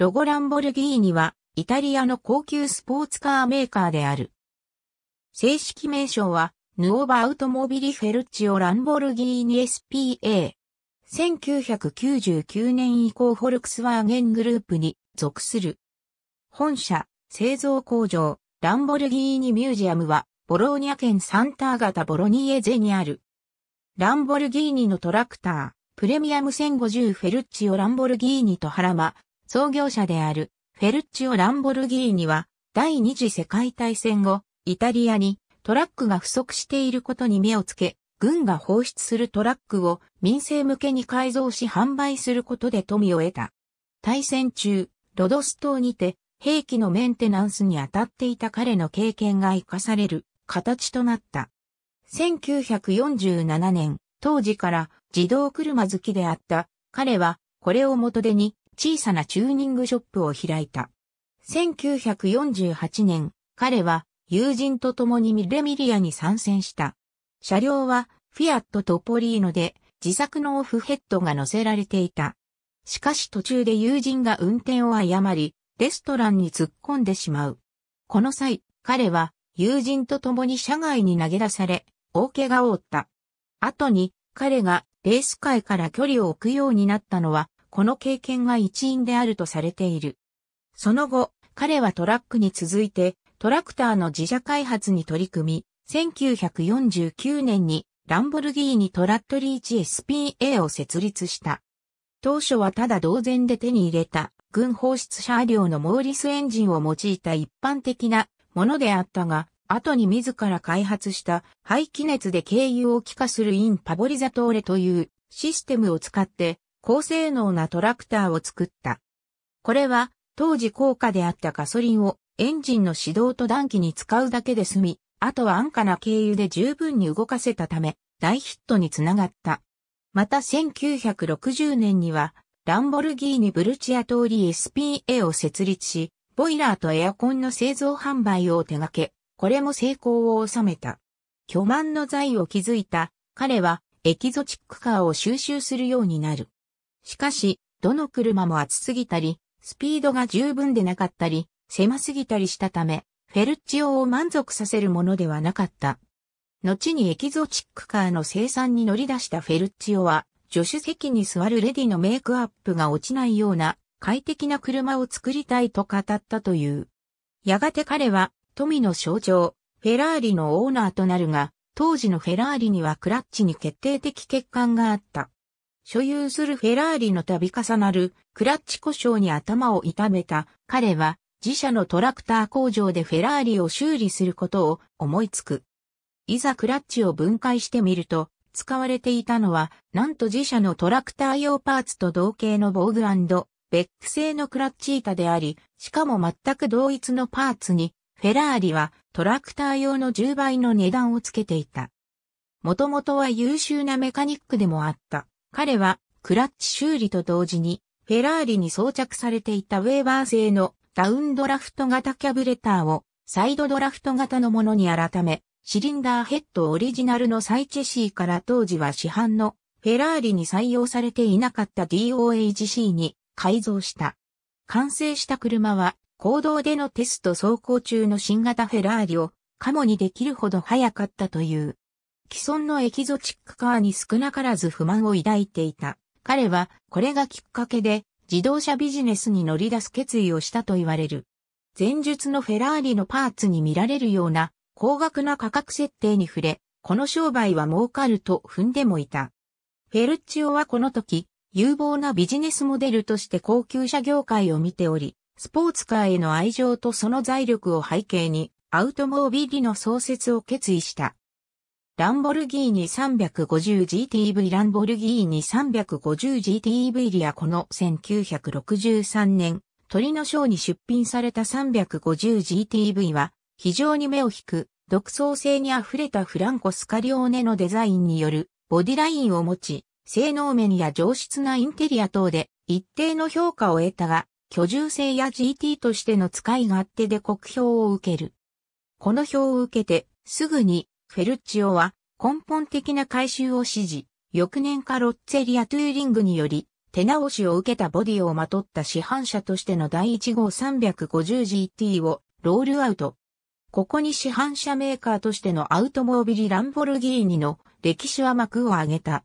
ロゴランボルギーニは、イタリアの高級スポーツカーメーカーである。正式名称は、ヌオーバ・アウトモビリ・フェルチオ・ランボルギーニ SPA。1999年以降フォルクスワーゲングループに属する。本社、製造工場、ランボルギーニミュージアムは、ボローニャ県サンターガタ・ボロニエゼにある。ランボルギーニのトラクター、プレミアム1050フェルチオ・ランボルギーニとハラマ、創業者であるフェルッチオ・ランボルギーニは第二次世界大戦後、イタリアにトラックが不足していることに目をつけ、軍が放出するトラックを民生向けに改造し販売することで富を得た。大戦中、ロドス島にて兵器のメンテナンスに当たっていた彼の経験が活かされる形となった。1947年、当時から自動車好きであった彼はこれを元手に小さなチューニングショップを開いた。1948年、彼は友人と共にミレミリアに参戦した。車両はフィアットとポリーノで自作のオフヘッドが乗せられていた。しかし途中で友人が運転を誤り、レストランに突っ込んでしまう。この際、彼は友人と共に車外に投げ出され、大怪我を負った。後に彼がレース界から距離を置くようになったのはこの経験が一因であるとされている。その後、彼はトラックに続いて、トラクターの自社開発に取り組み、1949年にランボルギーニトラットリーチ SPA を設立した。当初はただ同然で手に入れた軍放出車両のモーリスエンジンを用いた一般的なものであったが、後に自ら開発した排気熱で軽油を気化するインパボリザトーレというシステムを使って高性能なトラクターを作った。これは当時高価であったガソリンをエンジンの始動と暖気に使うだけで済み、あとは安価な経由で十分に動かせたため、大ヒットにつながった。また1960年には、ランボルギーニ・ブルチア通り SPA を設立し、ボイラーとエアコンの製造販売を手掛け、これも成功を収めた。巨万の財を築いた、彼はエキゾチックカーを収集するようになる。しかし、どの車も暑すぎたり、スピードが十分でなかったり、狭すぎたりしたため、フェルチオを満足させるものではなかった。後にエキゾチックカーの生産に乗り出したフェルチオは、助手席に座るレディのメイクアップが落ちないような快適な車を作りたいと語ったという。やがて彼は富の象徴、フェラーリのオーナーとなるが、当時のフェラーリにはクラッチに決定的欠陥があった。所有するフェラーリの度重なるクラッチ故障に頭を痛めた彼は自社のトラクター工場でフェラーリを修理することを思いつく。いざクラッチを分解してみると、使われていたのは、なんと自社のトラクター用パーツと同型の防具ベック製のクラッチ板であり、しかも全く同一のパーツに、フェラーリはトラクター用の10倍の値段をつけていた。もともとは優秀なメカニックでもあった。彼はクラッチ修理と同時にフェラーリに装着されていたウェーバー製のダウンドラフト型キャブレターをサイドドラフト型のものに改め、シリンダーヘッドオリジナルのサイチェシーから当時は市販のフェラーリに採用されていなかった DOHC に改造した。完成した車は公道でのテスト走行中の新型フェラーリをカモにできるほど早かったという。既存のエキゾチックカーに少なからず不満を抱いていた。彼はこれがきっかけで自動車ビジネスに乗り出す決意をしたと言われる。前述のフェラーリのパーツに見られるような高額な価格設定に触れ、この商売は儲かると踏んでもいた。フェルチオはこの時、有望なビジネスモデルとして高級車業界を見ており、スポーツカーへの愛情とその財力を背景に、アウトモービリの創設を決意した。ランボルギーニ 350GTV ランボルギーニ 350GTV リアこの1963年、鳥のショーに出品された 350GTV は、非常に目を引く、独創性に溢れたフランコ・スカリオーネのデザインによる、ボディラインを持ち、性能面や上質なインテリア等で、一定の評価を得たが、居住性や GT としての使い勝手で酷評を受ける。この評を受けて、すぐにフェルチオは根本的な改修を指示、翌年カロッツェリアトゥーリングにより手直しを受けたボディをまとった市販車としての第1号 350GT をロールアウト。ここに市販車メーカーとしてのアウトモービリ・ランボルギーニの歴史は幕を上げた。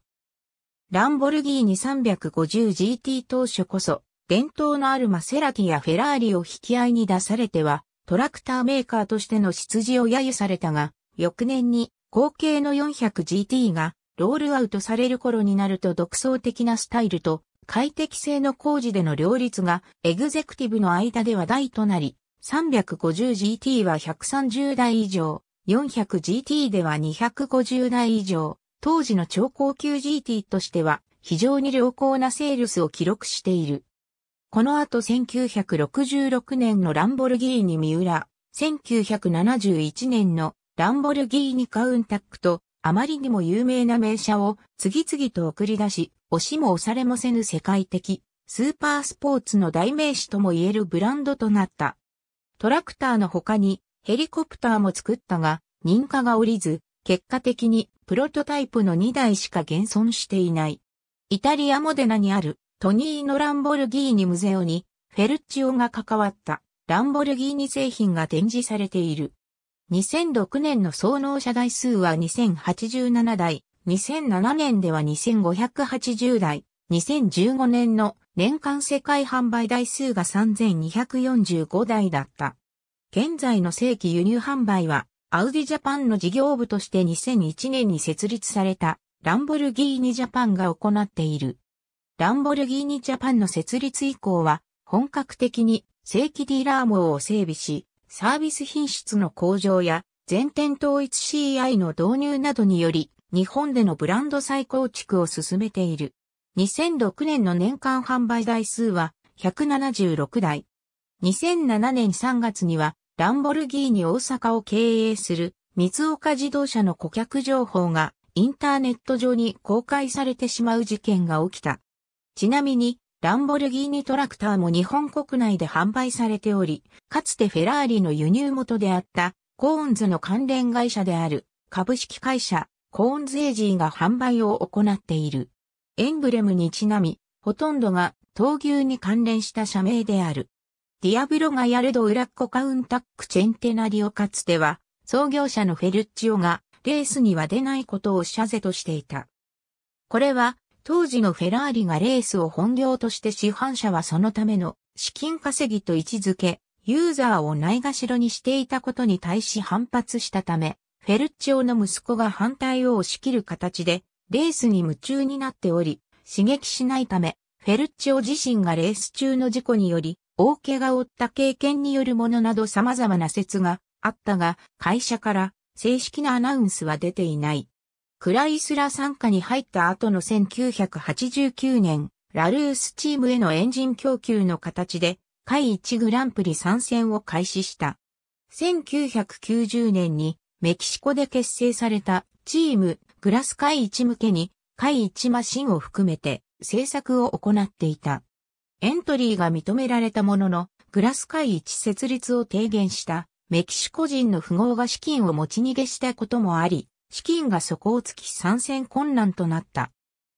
ランボルギーニ 350GT 当初こそ、伝統のあるマセラティやフェラーリを引き合いに出されては、トラクターメーカーとしての出自を揶揄されたが、翌年に後継の 400GT がロールアウトされる頃になると独創的なスタイルと快適性の工事での両立がエグゼクティブの間で話題となり、350GT は130台以上、400GT では250台以上、当時の超高級 GT としては非常に良好なセールスを記録している。この後1966年のランボルギーニ三浦、1971年のランボルギーニカウンタックと、あまりにも有名な名車を次々と送り出し、押しも押されもせぬ世界的、スーパースポーツの代名詞とも言えるブランドとなった。トラクターの他にヘリコプターも作ったが、認可が下りず、結果的にプロトタイプの2台しか現存していない。イタリアモデナにあるトニーノ・ランボルギーニ・ムゼオにフェルチオが関わったランボルギーニ製品が展示されている。2006年の総納車台数は2087台、2007年では2580台、2015年の年間世界販売台数が3245台だった。現在の正規輸入販売は、アウディジャパンの事業部として2001年に設立された、ランボルギーニジャパンが行っている。ランボルギーニジャパンの設立以降は、本格的に正規ディーラー網を整備し、サービス品質の向上や全店統一 CI の導入などにより、日本でのブランド再構築を進めている。2006年の年間販売台数は176台。2007年3月には、ランボルギーニ大阪を経営する、三岡自動車の顧客情報がインターネット上に公開されてしまう事件が起きた。ちなみに、ランボルギーニトラクターも日本国内で販売されており、かつてフェラーリの輸入元であったコーンズの関連会社である株式会社コーンズエージーが販売を行っている。エンブレムにちなみ、ほとんどが闘牛に関連した社名である。ディアブロガヤルド・ウラッコ・カウンタック・チェンテナリオかつては創業者のフェルッチオがレースには出ないことを謝罪としていた。これは当時のフェラーリがレースを本業として市販車はそのための資金稼ぎと位置づけ、ユーザーをないがしろにしていたことに対し反発したため、フェルッチオの息子が反対を押し切る形で、レースに夢中になっており、刺激しないため、フェルッチオ自身がレース中の事故により、大怪我を負った経験によるものなど様々な説があったが、会社から正式なアナウンスは出ていない。クライスラ参加に入った後の1989年、ラルースチームへのエンジン供給の形で、海1グランプリ参戦を開始した。1990年にメキシコで結成されたチームグラス海1向けに海1マシンを含めて制作を行っていた。エントリーが認められたものの、グラス海1設立を提言したメキシコ人の富豪が資金を持ち逃げしたこともあり、資金が底をつき参戦困難となった。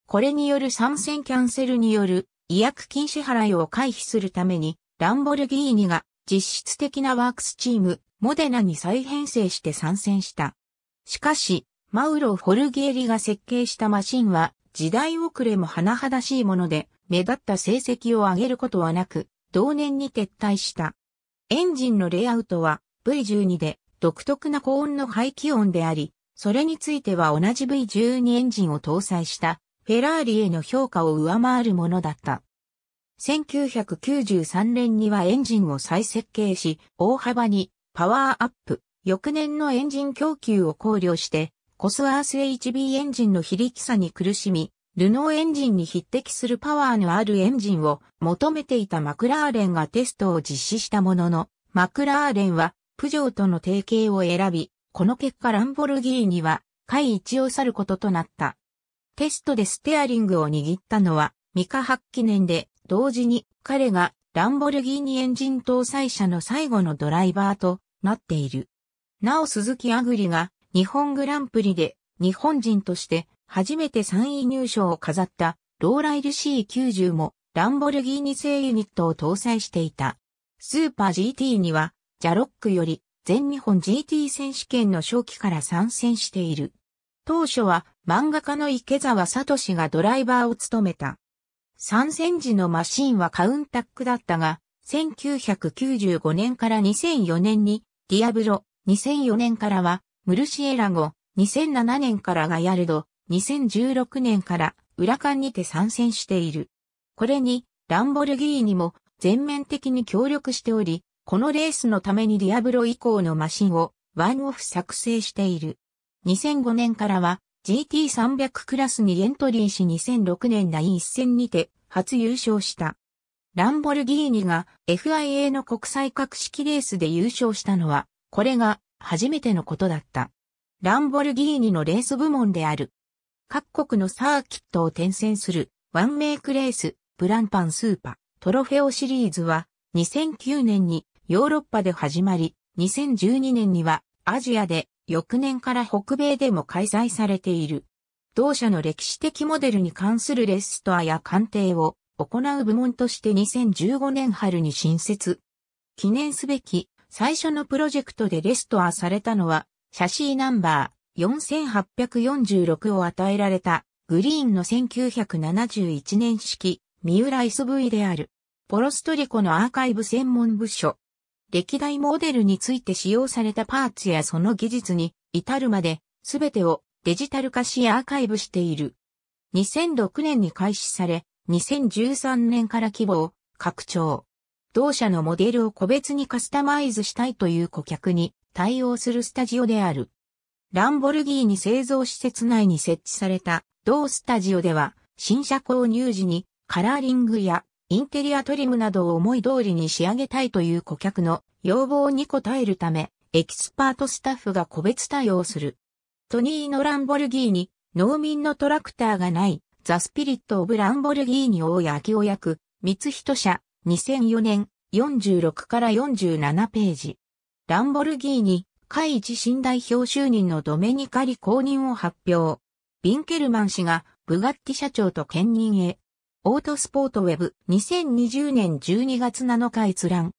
これによる参戦キャンセルによる違約金支払いを回避するために、ランボルギーニが実質的なワークスチーム、モデナに再編成して参戦した。しかし、マウロ・フォルギエリが設計したマシンは、時代遅れも甚だしいもので、目立った成績を上げることはなく、同年に撤退した。エンジンのレイアウトは V12 で独特な高温の排気音であり、それについては同じ V12 エンジンを搭載したフェラーリへの評価を上回るものだった。1993年にはエンジンを再設計し、大幅にパワーアップ、翌年のエンジン供給を考慮して、コスアース HB エンジンの非力さに苦しみ、ルノーエンジンに匹敵するパワーのあるエンジンを求めていたマクラーレンがテストを実施したものの、マクラーレンはプジョーとの提携を選び、この結果ランボルギーニは、下位一を去ることとなった。テストでステアリングを握ったのは、ミカ発記念で、同時に彼がランボルギーニエンジン搭載車の最後のドライバーとなっている。なお鈴木アグリが日本グランプリで日本人として初めて3位入賞を飾ったローライル C90 もランボルギーニ製ユニットを搭載していた。スーパー GT にはジャロックより全日本 GT 選手権の初期から参戦している。当初は漫画家の池澤聡がドライバーを務めた。参戦時のマシンはカウンタックだったが、1995年から2004年にディアブロ、2004年からはムルシエラゴ、2007年からガヤルド、2016年からウラカンにて参戦している。これにランボルギーニも全面的に協力しており、このレースのためにディアブロ以降のマシンをワンオフ作成している。2005年からは GT300 クラスにエントリーし2006年第一戦にて初優勝した。ランボルギーニが FIA の国際格式レースで優勝したのは、これが初めてのことだった。ランボルギーニのレース部門である。各国のサーキットを転戦するワンメイクレース、ブランパンスーパー、トロフェオシリーズは2009年にヨーロッパで始まり、2012年にはアジアで、翌年から北米でも開催されている。同社の歴史的モデルに関するレストアや鑑定を行う部門として2015年春に新設。記念すべき最初のプロジェクトでレストアされたのは、写真ナンバー4846を与えられたグリーンの1971年式三浦部 v である。ポロストリコのアーカイブ専門部署歴代モデルについて使用されたパーツやその技術に至るまで、すべてをデジタル化しアーカイブしている。2006年に開始され、2013年から規模を拡張。同社のモデルを個別にカスタマイズしたいという顧客に対応するスタジオである。ランボルギーに製造施設内に設置された同スタジオでは、新車購入時にカラーリングやインテリアトリムなどを思い通りに仕上げたいという顧客の要望に応えるため、エキスパートスタッフが個別対応する。トニーのランボルギーニ、農民のトラクターがない、ザ・スピリット・オブ・ランボルギーニ大谷秋焼役、三人社、2004年、46から47ページ。ランボルギーニ、海一新代表就任のドメニカリ公認を発表。ビンケルマン氏が、ブガッティ社長と兼任へ、オートスポートウェブ2020年12月7日閲覧。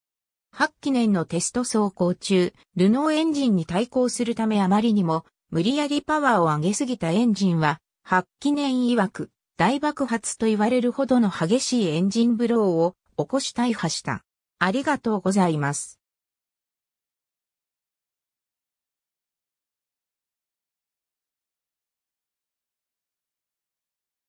8記念のテスト走行中、ルノーエンジンに対抗するためあまりにも無理やりパワーを上げすぎたエンジンは、8記念曰く大爆発と言われるほどの激しいエンジンブローを起こし大破した。ありがとうございます。